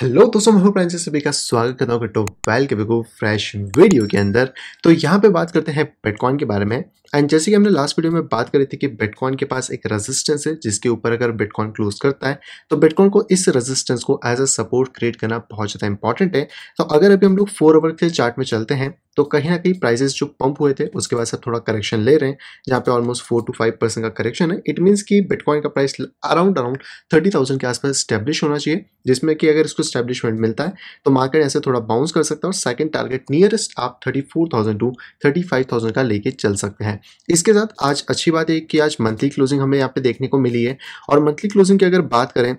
hello दोस्तों मैं प्रांत सभी का स्वागत करता हूँ कटो वेल के बेको फ्रेश वीडियो के अंदर तो यहाँ पे बात करते हैं बिटकॉइन के बारे में एंड जैसे कि हमने लास्ट वीडियो में बात करी थी कि बिटकॉइन के पास एक रेजिस्टेंस है जिसके ऊपर अगर बिटकॉइन क्लोज करता है तो बिटकॉइन को इस रेजिस्टेंस को एज अ सपोर्ट क्रिएट करना बहुत ज़्यादा इंपॉर्टेंट है तो अगर अभी हम लोग फोर आवर के चार्ट में चलते हैं तो कहीं ना कहीं प्राइजेस जो पंप हुए थे उसके बाद सब थोड़ा करेक्शन ले रहे हैं जहाँ पे almost four to five percent का करेक्शन है इट मीन्स कि बिटकॉइन का price around around thirty thousand के आसपास स्टैब्लिश होना चाहिए जिसमें कि अगर इसको स्टैब्लिशमेंट मिलता है तो मार्केट ऐसे थोड़ा बाउंस कर सकता है और सेकेंड टारगेट नियरेस्ट आप thirty four thousand to thirty five thousand का लेके चल सकते हैं है इसके साथ आज अच्छी बात है कि आज मंथली क्लोजिंग हमें यहाँ पे देखने को मिली है और मंथली क्लोजिंग की अगर बात करें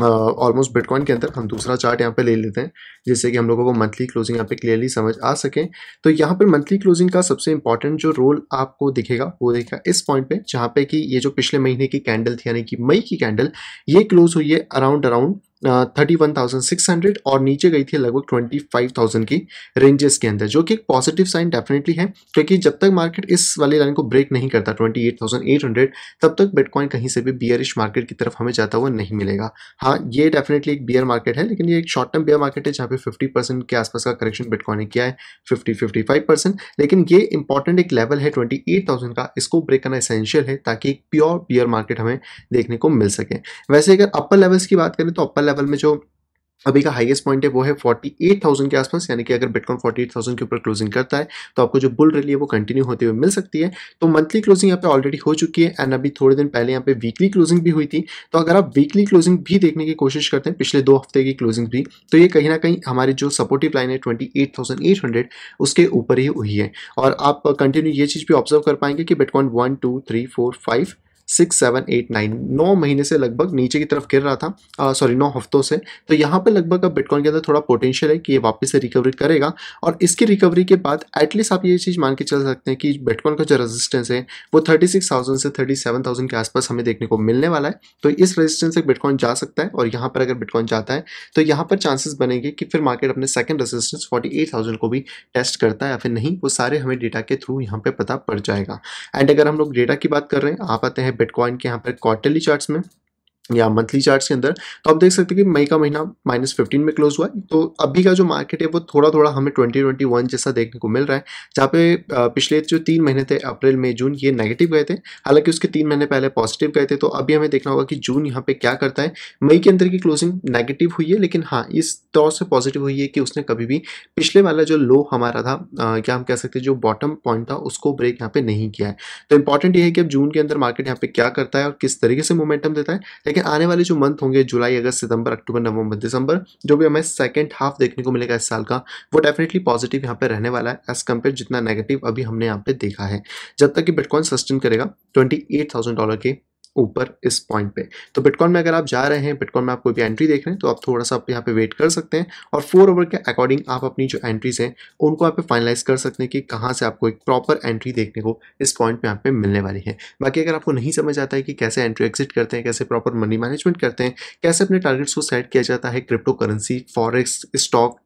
ऑलमोस्ट uh, बिटकॉइन के अंदर हम दूसरा चार्ट यहाँ पे ले लेते हैं जिससे कि हम लोगों को मंथली क्लोजिंग यहाँ पे क्लियरली समझ आ सके तो यहाँ पर मंथली क्लोजिंग का सबसे इंपॉर्टेंट जो रोल आपको दिखेगा वो देखेगा इस पॉइंट पे जहाँ पे कि ये जो पिछले महीने की कैंडल थी यानी कि मई की कैंडल ये क्लोज हुई है around around thirty one thousand six hundred और नीचे गई थी लगभग ट्वेंटी फाइव थाउजेंड की रेंजेस के अंदर जो कि एक पॉजिटिव साइन डेफिनेटली है क्योंकि जब तक मार्केट इस वाली लाइन को ब्रेक नहीं करता twenty eight thousand eight hundred तब तक बिटकॉइन कहीं से भी बियरिश मार्केट की तरफ हमें जाता हुआ नहीं मिलेगा हाँ ये डेफिनेटली एक बियर मार्केट है लेकिन ये एक शॉर्ट टर्म बियर मार्केट है जहाँ पे फिफ्टी परसेंट के आसपास का करेक्शन बिटकॉइन ने किया है फिफ्टी फिफ्टी फाइव परसेंट लेकिन ये इंपॉर्टेंट एक लेवल है ट्वेंटी एट थाउजेंड का इसको ब्रेक करना एसेंशियल है ताकि एक प्योर बियर मार्केट हमें देखने को मिल सके वैसे अगर अपर लेवल्स की बात करें तो अपर लेवल में जो अभी का हाईएस्ट पॉइंट है वो है 48,000 के आसपास यानी कि अगर बिटकॉइन 48,000 के ऊपर क्लोजिंग करता है तो आपको जो बुल रैली है वो कंटिन्यू होते हुए मिल सकती है तो मंथली क्लोजिंग यहाँ पे ऑलरेडी हो चुकी है एंड अभी थोड़े दिन पहले यहाँ पे वीकली क्लोजिंग भी हुई थी तो अगर आप वीकली क्लोजिंग भी देखने की कोशिश करते हैं पिछले दो हफ्ते की क्लोजिंग भी तो ये कहीं ना कहीं हमारी जो सपोर्टिव लाइन है ट्वेंटी उसके ऊपर ही हुई है और आप कंटिन्यू ये चीज़ भी ऑब्जर्व कर पाएंगे कि bitcoin one two three four five six seven eight nine नौ महीने से लगभग नीचे की तरफ गिर रहा था सॉरी नौ हफ्तों से तो यहाँ पर लगभग अब बिटकॉइन के अंदर थोड़ा पोटेंशियल है कि ये वापस से रिकवरी करेगा और इसकी रिकवरी के बाद एटलीस्ट आप ये चीज़ मान के चल सकते हैं कि बिटकॉइन का जो रेजिस्टेंस है वो थर्टी सिक्स थाउजेंड से थर्टी सेवन थाउजेंड के आसपास हमें देखने को मिलने वाला है तो इस रेजिस्टेंस से बिटकॉइन जा सकता है और यहाँ पर अगर बिटकॉइन जाता है तो यहाँ पर चांसेस बनेंगे कि फिर मार्केट अपने सेकंड रेजिस्टेंस थाउजेंड को भी टेस्ट करता है या फिर नहीं वो सारे हमें डेटा के थ्रू यहाँ पे पता पड़ जाएगा एंड अगर हम लोग डेटा की बात कर रहे हैं आप आते हैं बिटकॉइन के यहाँ पर क्वार्टरली चार्ट्स में या मंथली चार्ट्स के अंदर तो आप देख सकते हैं कि मई का महीना माइनस फिफ्टीन में क्लोज हुआ है तो अभी का जो मार्केट है वो थोड़ा थोड़ा हमें ट्वेंटी ट्वेंटी वन जैसा देखने को मिल रहा है जहाँ पे पिछले जो तीन महीने थे अप्रैल मई जून ये नेगेटिव गए थे हालांकि उसके तीन महीने पहले पॉजिटिव गए थे तो अभी हमें देखना होगा कि जून यहाँ पे क्या करता है मई के अंदर की क्लोजिंग नेगेटिव हुई है लेकिन हाँ इस तौर से पॉजिटिव हुई है कि उसने कभी भी पिछले वाला जो लो हमारा था क्या हम कह सकते हैं जो बॉटम पॉइंट था उसको ब्रेक यहाँ पे नहीं किया है तो इंपॉर्टेंट ये है कि अब जून के अंदर मार्केट यहाँ पे क्या करता है और किस तरीके से मोमेंटम देता है लेकिन आने वाले जो मंथ होंगे जुलाई अगस्त सितंबर अक्टूबर नवंबर दिसंबर जो भी हमें सेकेंड हाफ देखने को मिलेगा इस साल का वो डेफिनेटली पॉजिटिव यहाँ पे रहने वाला है एज कम्पेयर जितना नेगेटिव अभी हमने यहाँ पे देखा है जब तक कि बिटकॉइन सस्टेन करेगा ट्वेंटी डॉलर के ऊपर इस पॉइंट पे तो बिटकॉइन में अगर आप जा रहे हैं बिटकॉइन में आप कोई भी एंट्री देख रहे हैं तो आप थोड़ा सा आप यहाँ पे वेट कर सकते हैं और फोर ओवर के अकॉर्डिंग आप अपनी जो एंट्रीज हैं उनको आप फाइनलाइज कर सकते हैं कि कहाँ से आपको एक प्रॉपर एंट्री देखने को इस पॉइंट पर यहाँ पे मिलने वाली है बाकी अगर आपको नहीं समझ आता है कि कैसे एंट्री एग्जिट करते हैं कैसे प्रॉपर मनी मैनेजमेंट करते हैं कैसे अपने टारगेट्स को सेट किया जाता है क्रिप्टो करेंसी फॉरेक्स स्टॉक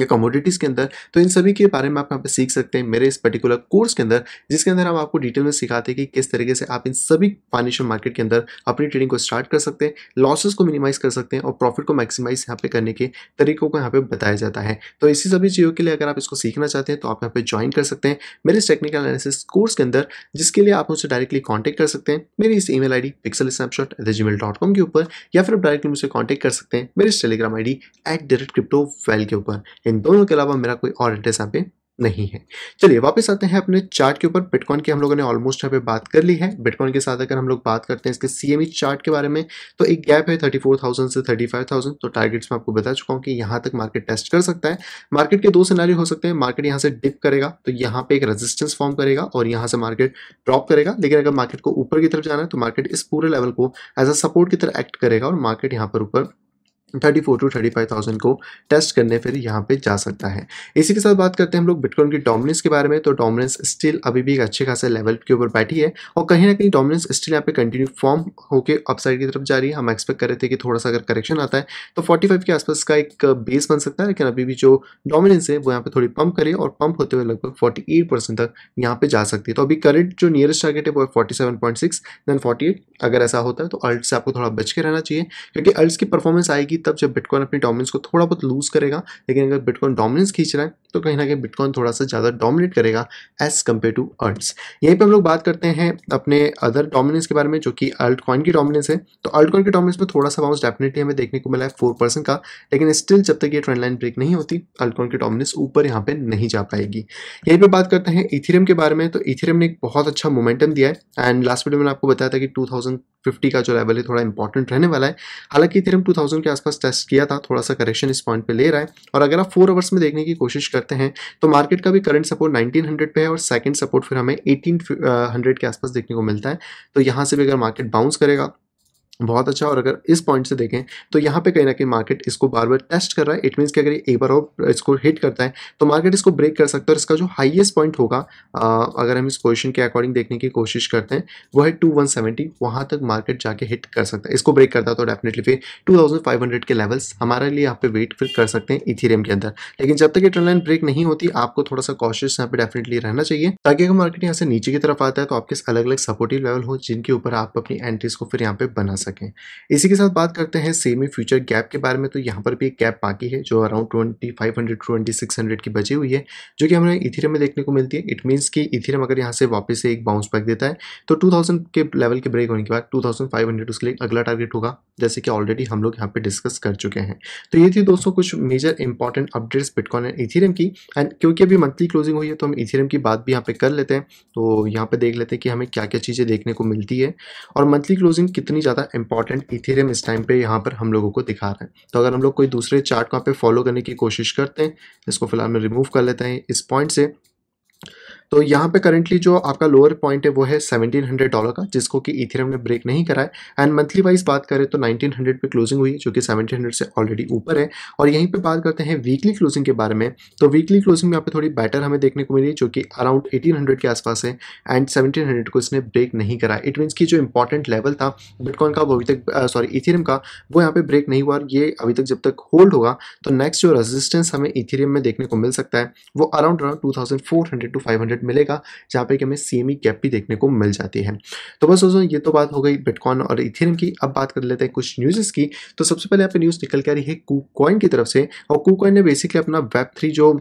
या कमोडिटीज़ के अंदर तो इन सभी के बारे में आप यहाँ पे सीख सकते हैं मेरे इस पर्टिकुलर कोर्स के अंदर जिसके अंदर हम आपको डिटेल में सिखाते हैं कि किस तरीके से आप इन सभी फाइनेंशियल मार्केट के अंदर अपनी ट्रेडिंग को स्टार्ट कर सकते हैं लॉसेस को मिनिमाइज कर सकते हैं और प्रॉफिट को मैक्सिमाइज यहाँ पे करने के तरीकों को यहाँ पे बताया जाता है तो इसी सभी चीज़ों के लिए अगर आप इसको सीखना चाहते हैं तो आप यहाँ पे ज्वाइन कर सकते हैं मेरे इस टेक्निकल एनालिसिस कोर्स के अंदर जिसके लिए आप मुझसे डायरेक्टली कॉन्टैक्ट कर सकते हैं मेरी इस email I D pixel snapshot at Gmail dot com के ऊपर या फिर आप डायरेक्टली मुझसे कॉन्टैक्ट कर सकते हैं मेरे इस Telegram I D at direct crypto well के ऊपर इन दोनों के अलावा मेरा कोई और एड्रेस यहाँ पे नहीं है चलिए वापस आते हैं अपने चार्ट के ऊपर बिटकॉइन की हम लोगों ने ऑलमोस्ट यहाँ पे बात कर ली है बिटकॉइन के साथ अगर हम लोग बात करते हैं इसके सीएमई चार्ट के बारे में तो एक गैप है 34,000 से 35,000 तो टारगेट्स मैं आपको बता चुका हूँ कि यहाँ तक मार्केट टेस्ट कर सकता है मार्केट के दो सिनारी हो सकते हैं मार्केट यहाँ से डिप करेगा तो यहाँ पे एक रेजिस्टेंस फॉर्म करेगा और यहाँ से मार्केट ड्रॉप करेगा लेकिन अगर मार्केट को ऊपर की तरफ जाना है तो मार्केट इस पूरे लेवल को एज अ सपोर्ट की तरह एक्ट करेगा और मार्केट यहाँ पर ऊपर thirty four to thirty five thousand को टेस्ट करने फिर यहाँ पे जा सकता है इसी के साथ बात करते हैं हम लोग बिटकॉइन की डोमिनेंस के बारे में तो डोमिनेंस स्टिल अभी भी एक अच्छे खासे लेवल के ऊपर बैठी है और कहीं ना कहीं डोमिनेंस स्टिल यहाँ पे कंटिन्यू फॉर्म होकर अपसाइड की तरफ जा रही है हम एक्सपेक्ट कर रहे थे कि थोड़ा सा अगर करेक्शन आता है तो फोर्टी फाइव के आसपास का एक बेस बन सकता है लेकिन अभी भी जो डोमिनेंस है वो यहाँ पर थोड़ी पंप करे और पंप होते हुए लगभग फोर्टी एट परसेंट तक यहाँ पर जा सकती है तो अभी करंट जो नियरेस्ट टारगेट है वो है forty seven point six then forty eight अगर ऐसा होता है तो अल्ट से आपको थोड़ा बच के रहना चाहिए क्योंकि अल्ट की परफॉर्मेंस आएगी तब जब बिटकॉइन अपनी डोमिनेंस को थोड़ा बहुत लूज करेगा लेकिन अगर बिटकॉइन डोमिनेंस खींच रहा है तो कहीं ना कहीं बिटकॉइन थोड़ा सा ज़्यादा डोमिनेट करेगा एज कम्पेयर टू अर्ट्स यहीं पर हम लोग बात करते हैं अपने अदर डोमिनेंस के बारे में जो कि अल्ट कॉइन की डोमिनेंस है तो अल्ट कॉइन की डोमिनेंस में थोड़ा सा बाउंस डेफिनेटली हमें देखने को मिला है फोर का लेकिन स्टिल जब तक ये ट्रेंड लाइन ब्रेक नहीं होती अल्ट कॉइन की डोमिनेंस ऊपर यहाँ पर नहीं जा पाएगी यहीं पर बात करते हैं इथिरियम के बारे में तो इथिरियम ने एक बहुत अच्छा मोमेंटम दिया है एंड लास्ट वीडियो मैंने आपको बताया था कि टू फिफ्टी का जो लेवल है थोड़ा इंपॉर्टेंट रहने वाला है हालांकि थीरम टू थाउजेंड के आसपास टेस्ट किया था थोड़ा सा करेक्शन इस पॉइंट पे ले रहा है और अगर आप फोर आवर्स में देखने की कोशिश करते हैं तो मार्केट का भी करंट सपोर्ट 1900 पे है और सेकंड सपोर्ट फिर हमें 1800 के आसपास देखने को मिलता है तो यहाँ से भी अगर मार्केट बाउंस करेगा बहुत अच्छा और अगर इस पॉइंट से देखें तो यहाँ पे कहीं ना कहीं मार्केट इसको बार बार टेस्ट कर रहा है इट मीन्स कि अगर ये एक बार और इसको हिट करता है तो मार्केट इसको ब्रेक कर सकता है और इसका जो हाईएस्ट पॉइंट होगा अगर हम इस क्वेश्चन के अकॉर्डिंग देखने की कोशिश करते हैं वो है टू वन सेवेंटी वहाँ तक मार्केट जाके हिट कर सकता है इसको ब्रेक करता है तो डेफिनेटली फिर टू थाउजेंड फाइव हंड्रेड के लेवल्स हमारे लिए यहाँ पे वेट फिर कर सकते हैं इथीरियम के अंदर लेकिन जब तक ये ट्रेंड लाइन ब्रेक नहीं होती आपको थोड़ा सा कॉशियस यहाँ पे डेफिनेटली रहना चाहिए ताकि अगर मार्केट यहाँ से नीचे की तरफ आता है तो आपके अलग अलग सपोर्टिव लेवल हो जिनके ऊपर आप अपनी एंट्रीज को फिर यहाँ पे बना सकें इसी के साथ बात करते हैं सेमी फ्यूचर गैप के बारे में तो यहाँ पर भी एक गैप बाकी है जो around twenty five hundred twenty six hundred की बची हुई है जो कि हमें इथेरियम में देखने को मिलती है इट मीन्स कि इथिरम अगर यहाँ से वापस से एक बाउंस बैक देता है तो टू थाउजेंड के लेवल के ब्रेक होने के बाद टू थाउजेंड फाइव हंड्रेड उसके लिए अगला टारगेट होगा जैसे कि ऑलरेडी हम लोग यहाँ पर डिस्कस कर चुके हैं तो ये थी दोस्तों कुछ major important updates bitcoin and ethereum की एंड क्योंकि अभी मंथली क्लोजिंग हुई है तो हम इथिरम की बात भी यहाँ पर कर लेते हैं तो यहाँ पर देख लेते हैं कि हमें क्या क्या चीज़ें देखने को मिलती है और मंथली क्लोजिंग कितनी ज़्यादा इंपॉर्टेंट इथेरियम इस टाइम पे यहाँ पर हम लोगों को दिखा रहा है तो अगर हम लोग कोई दूसरे चार्ट को यहाँ पे फॉलो करने की कोशिश करते हैं इसको फिलहाल में रिमूव कर लेते हैं इस पॉइंट से तो यहाँ पे करेंटली जो आपका लोअर पॉइंट है वो है हंड्रेड डॉलर का जिसको कि इथेरियम ने ब्रेक नहीं करा है एंड मंथली वाइज बात करें तो नाइनटीन हंड्रेड पर क्लोजिंग हुई जो कि सेवनटीन हंड्रेड से ऑलरेडी ऊपर है और यहीं पे बात करते हैं वीकली क्लोजिंग के बारे में तो वीकली क्लोजिंग में यहाँ पे थोड़ी बेटर हमें देखने को मिली जो कि अराउंड एटीन के आसपास है एंड सेवनटीन को इसने ब्रेक नहीं करा इट मीन्स की जो इंपॉर्टेंट लेवल था बिटकॉन का वो अभी तक सॉरी uh, इथेरियम का वो यहाँ पे ब्रेक नहीं हुआ और ये अभी तक जब तक होल्ड होगा तो नेक्स्ट जो रेजिस्टेंस हमें इथेरियम में देखने को मिल सकता है वो around around two two five hundred market मिलेगा जहाँ पे कि हमें सी गैप e भी देखने को मिल जाती है तो बस दोस्तों ये तो बात हो गई बिटकॉइन और इथेरियम की अब बात कर लेते हैं कुछ न्यूज़ की तो सबसे पहले यहाँ पे न्यूज़ निकल के आ रही है कूकॉइन की तरफ से और कूकॉइन ने बेसिकली अपना वेब थ्री जो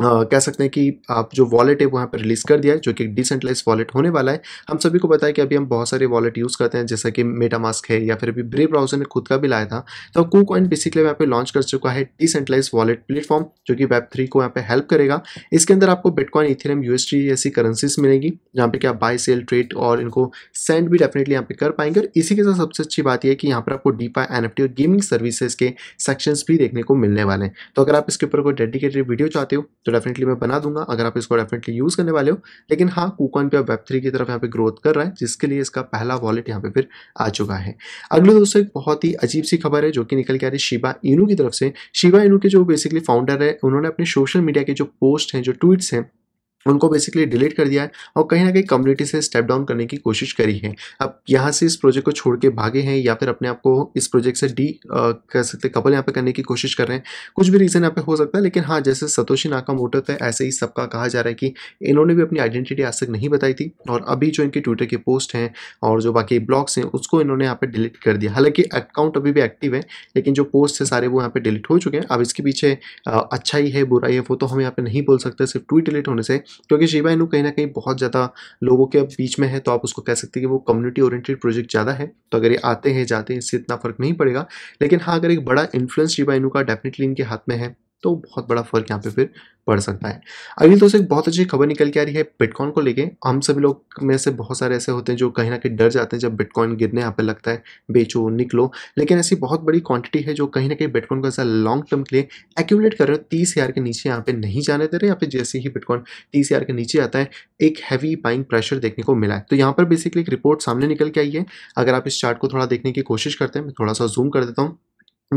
Uh, कह सकते हैं कि आप जो वॉलेट है वो यहाँ पर रिलीज़ कर दिया है जो कि डिसेंट्रलाइज वॉलेट होने वाला है हम सभी को पता है कि अभी हम बहुत सारे वॉलेट यूज़ करते हैं जैसा कि मेटामास्क है या फिर अभी ब्रे ब्राउजर ने खुद का भी लाया था तो कू कॉइन बेसिकली वहाँ पे लॉन्च कर चुका है डिसेंट्रलाइज वॉलेट प्लेटफॉर्म जो कि वेब थ्री को यहाँ पर हेल्प करेगा इसके अंदर आपको बिटकॉइन इथेरियम यू ऐसी करेंसीज मिलेंगी जहाँ पर कि आप बाय सेल ट्रेड और इनको सेंड भी डेफिनेटली यहाँ पर कर पाएंगे और इसी के साथ सबसे अच्छी बात यह है कि यहाँ पर आपको डीपा एन और गेमिंग सर्विसेज के सेक्शंस भी देखने को मिलने वाले हैं तो अगर आप इसके ऊपर कोई डेडिकेटेड वीडियो चाहते हो तो तो डेफिनेटली मैं बना दूंगा अगर आप इसको डेफिनेटली यूज़ करने वाले हो लेकिन हाँ कूकॉन पे वेब थ्री की तरफ यहाँ पे ग्रोथ कर रहा है जिसके लिए इसका पहला वॉलेट यहाँ पे फिर आ चुका है अगले दोस्तों एक बहुत ही अजीब सी खबर है जो कि निकल के आ रही है शिबा इनू की तरफ से शिबा इनू के जो बेसिकली फाउंडर है उन्होंने अपने सोशल मीडिया के जो पोस्ट हैं जो ट्वीट्स हैं उनको बेसिकली डिलीट कर दिया है और कहीं ना कहीं कम्युनिटी से स्टेप डाउन करने की कोशिश करी है अब यहाँ से इस प्रोजेक्ट को छोड़ के भागे हैं या फिर अपने आप को इस प्रोजेक्ट से डी कह सकते कपल यहाँ पे करने की कोशिश कर रहे हैं कुछ भी रीज़न यहाँ पे हो सकता है लेकिन हाँ जैसे सतोशी नाका मोटर थे तो ऐसे ही सबका कहा जा रहा है कि इन्होंने भी अपनी आइडेंटिटी आज तक नहीं बताई थी और अभी जो इनके ट्विटर के पोस्ट हैं और जो बाकी ब्लॉग्स हैं उसको इन्होंने यहाँ पर डिलीट कर दिया हालांकि अकाउंट अभी भी एक्टिव है लेकिन जो पोस्ट है सारे वो यहाँ पर डिलीट हो चुके हैं अब इसके पीछे अच्छा ही है बुराई है वो तो हम यहाँ पर नहीं बोल सकते सिर्फ ट्वीट डिलीट होने से क्योंकि शिवा इनू कहीं ना कहीं बहुत ज़्यादा लोगों के बीच में है तो आप उसको कह सकते हैं कि वो कम्युनिटी ओरिएंटेड प्रोजेक्ट ज़्यादा है तो अगर ये आते हैं जाते हैं इससे इतना फ़र्क नहीं पड़ेगा लेकिन हाँ अगर एक बड़ा इन्फ्लुएंस शिवा इनू का डेफिनेटली इनके हाथ में है तो बहुत बड़ा फर्क यहाँ पे फिर पड़ सकता है अगली दोस्तों एक बहुत अच्छी खबर निकल के आ रही है बिटकॉइन को लेके हम सभी लोग में से बहुत सारे ऐसे होते हैं जो कहीं ना कहीं डर जाते हैं जब बिटकॉइन गिरने यहाँ पे लगता है बेचो निकलो लेकिन ऐसी बहुत बड़ी क्वांटिटी है जो कहीं ना कहीं बिटकॉइन को ऐसा लॉन्ग टर्म के लिए एक्यूमलेट कर रहे हो तीस हज़ार के नीचे यहाँ पे नहीं जाने दे रहे यहाँ पे जैसे ही बिटकॉइन तीस हज़ार के नीचे आता है एक हैवी बाइंग प्रेशर देखने को मिला है तो यहाँ पर बेसिकली एक रिपोर्ट सामने निकल के आई है अगर आप इस चार्ट को थोड़ा देखने की कोशिश करते हैं मैं थोड़ा सा जूम कर देता हूँ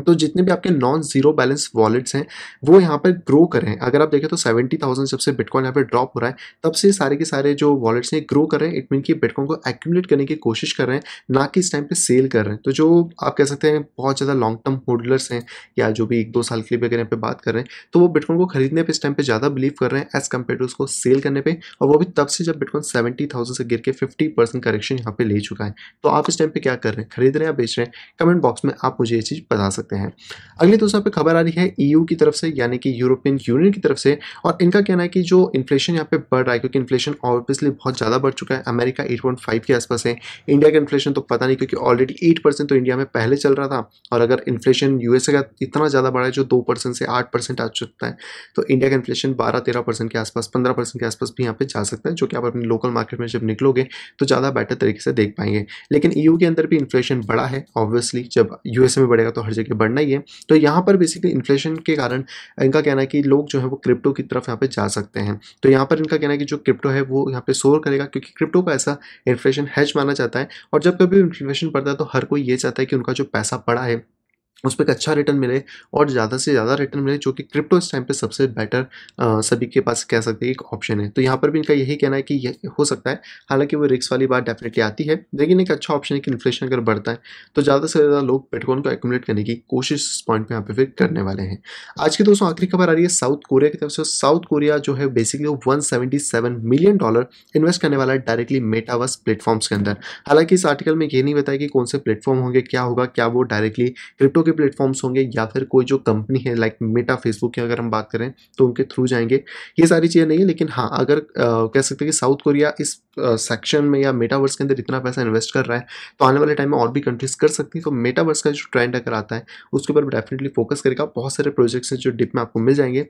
तो जितने भी आपके नॉन जीरो बैलेंस वॉलेट्स हैं वो यहाँ पर ग्रो कर रहे हैं अगर आप देखें तो सेवेंटी थाउजेंड जब से बिटकॉइन यहाँ पर ड्रॉप हो रहा है तब से सारे के सारे जो वॉलेट्स हैं ग्रो कर रहे हैं इट मीन कि बिटकॉइन को एक्यूमलेट करने की कोशिश कर रहे हैं ना कि इस टाइम पे सेल कर रहे हैं तो जो आप कह सकते हैं बहुत ज़्यादा लॉन्ग टर्म होल्डर्स हैं या जो भी एक दो साल के लिए अगर यहाँ पर बात कर रहे हैं तो वो बिटकॉइन को खरीदने पर इस टाइम पर ज़्यादा बिलीव कर रहे हैं एज़ कम्पेयर टू उसको सेल करने पर और वो भी तब से जब बिटकॉइन सेवेंटी से गिर के फिफ्टी करेक्शन यहाँ पर ले चुका है तो आप इस टाइम पर क्या कर रहे हैं खरीद रहे हैं या बेच रहे हैं कमेंट बॉक्स में आप मुझे ये चीज़ बता सकते सकते हैं अगली दोस्तों यहाँ पे खबर आ रही है ईयू e की तरफ से यानी कि यूरोपियन यूनियन की तरफ से और इनका कहना है कि जो इन्फ्लेशन यहाँ पे बढ़ रहा है क्योंकि इन्फ्लेशन ऑब्वियसली बहुत ज़्यादा बढ़ चुका है अमेरिका एट के आसपास है इंडिया का इन्फ्लेशन तो पता नहीं क्योंकि ऑलरेडी एट तो इंडिया में पहले चल रहा था और अगर इन्फ्लेशन यू का इतना ज़्यादा बढ़ा है जो दो से आठ आ चुका है तो इंडिया का इन्फ्लेशन बारह तेरह के आसपास पंद्रह के आसपास भी यहाँ पर जा सकता है जो कि आप अपने लोकल मार्केट में जब निकलोगे तो ज़्यादा बेटर तरीके से देख पाएंगे लेकिन ई e के अंदर भी इन्फ्लेशन बढ़ा है ऑब्वियसली जब यूएसए में बढ़ेगा तो हर जगह करके बढ़ना ही है तो यहाँ पर बेसिकली इन्फ्लेशन के कारण इनका कहना है कि लोग जो है वो क्रिप्टो की तरफ यहाँ पर जा सकते हैं तो यहाँ पर इनका कहना है कि जो क्रिप्टो है वो यहाँ पर सोर करेगा क्योंकि क्रिप्टो का ऐसा इन्फ्लेशन हैच माना जाता है और जब कभी इन्फ्लेशन पड़ता है तो हर कोई ये चाहता है कि उनका जो पैसा पड़ा है उस पर अच्छा रिटर्न मिले और ज़्यादा से ज़्यादा रिटर्न मिले जो कि क्रिप्टो इस टाइम पे सबसे बेटर सभी के पास कह सकते हैं एक ऑप्शन है तो यहाँ पर भी इनका यही कहना है कि यह हो सकता है हालांकि वो रिक्स वाली बात डेफिनेटली आती है लेकिन एक अच्छा ऑप्शन है कि इन्फ्लेशन अगर बढ़ता है तो ज़्यादा से ज़्यादा लोग बिटकॉइन को एकुमुलेट करने की कोशिश पॉइंट पर यहाँ पर फिर करने वाले हैं आज की दोस्तों आखिरी खबर आ रही है साउथ कोरिया की तरफ से साउथ कोरिया जो है बेसिकली वो वन मिलियन डॉलर इन्वेस्ट करने वाला है डायरेक्टली मेटावर्स प्लेटफॉर्म्स के अंदर हालांकि इस आर्टिकल में ये नहीं बताया कि कौन से प्लेटफॉर्म होंगे क्या होगा क्या वो डायरेक्टली क्रिप्टो के प्लेटफॉर्म्स होंगे या फिर कोई जो कंपनी है लाइक मेटा फेसबुक की अगर हम बात करें तो उनके थ्रू जाएंगे ये सारी चीज़ें नहीं है लेकिन हाँ अगर आ, कह सकते हैं कि साउथ कोरिया इस सेक्शन में या मेटावर्स के अंदर इतना पैसा इन्वेस्ट कर रहा है तो आने वाले टाइम में और भी कंट्रीज कर सकती है तो मेटावर्स का जो ट्रेंड अगर आता है उसके ऊपर डेफिनेटली फोकस करेगा बहुत सारे प्रोजेक्ट्स हैं जो डिप में आपको मिल जाएंगे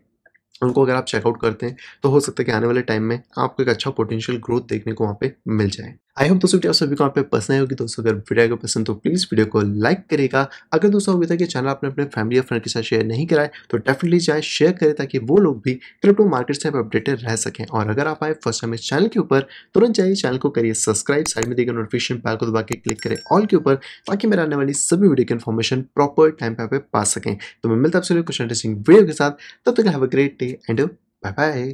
उनको अगर आप चेकआउट करते हैं तो हो सकता है कि आने वाले टाइम में आपको एक अच्छा पोटेंशियल ग्रोथ देखने को वहाँ पे मिल जाए आई होप दोस्तों वीडियो सभी को आप पसंद आएगी दोस्तों अगर वीडियो को पसंद तो प्लीज़ वीडियो को लाइक करेगा अगर दोस्तों अभी तक ये चैनल आपने अपने फैमिली या फ्रेंड के साथ शेयर नहीं कराए तो डेफिनेटली चाहे शेयर करें ताकि वो लोग भी क्रिप्टो मार्केट से अपडेटेड रह सकें और अगर आप आए फर्स्ट टाइम इस चैनल के ऊपर तुरंत चाहिए चैनल को करिए सब्सक्राइब साइड में देखिए नोटिफिकेशन पैल को दबा के क्लिक करें ऑल के ऊपर ताकि मेरे आने वाली सभी वीडियो की इन्फॉर्मेशन प्रॉपर टाइम पर आप पा सकें तो मैं मिलता आपसे कुछ इंटरेस्टिंग वीडियो के साथ तब तक have a great day and bye bye